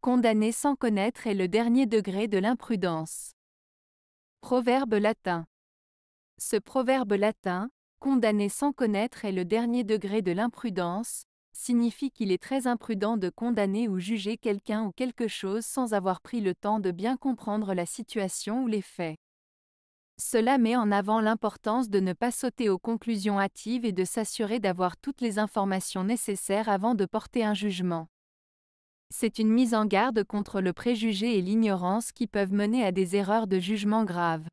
Condamner sans connaître est le dernier degré de l'imprudence. Proverbe latin. Ce proverbe latin, condamner sans connaître est le dernier degré de l'imprudence, signifie qu'il est très imprudent de condamner ou juger quelqu'un ou quelque chose sans avoir pris le temps de bien comprendre la situation ou les faits. Cela met en avant l'importance de ne pas sauter aux conclusions hâtives et de s'assurer d'avoir toutes les informations nécessaires avant de porter un jugement. C'est une mise en garde contre le préjugé et l'ignorance qui peuvent mener à des erreurs de jugement graves.